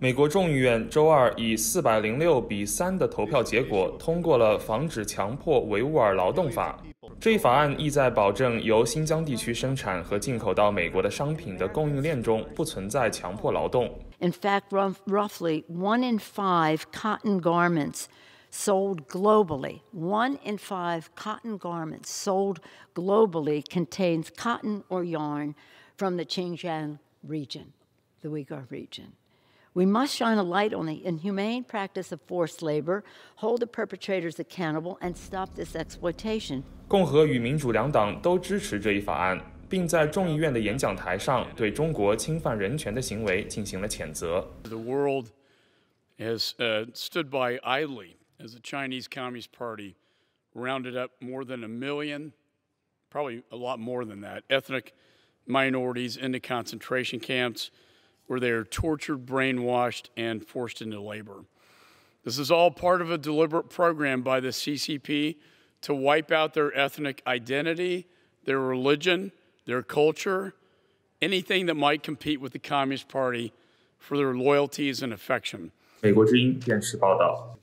美国众议院周二以四百零六比三的投票结果通过了《防止强迫维吾尔劳动法》。这一法案意在保证由新疆地区生产和进口到美国的商品的供应链中不存在强迫劳动。In fact, roughly one in five cotton garments sold globally, one in five cotton garments sold globally contains cotton or yarn from the Xinjiang region, the Uyghur region. We must shine a light on the inhumane practice of forced labor, hold the perpetrators accountable, and stop this exploitation. 共和与民主两党都支持这一法案，并在众议院的演讲台上对中国侵犯人权的行为进行了谴责。The world has uh, stood by idly as the Chinese Communist Party rounded up more than a million, probably a lot more than that, ethnic minorities into concentration camps where they are tortured, brainwashed, and forced into labor. This is all part of a deliberate program by the CCP to wipe out their ethnic identity, their religion, their culture, anything that might compete with the Communist Party for their loyalties and affection. 美国之音电视报道，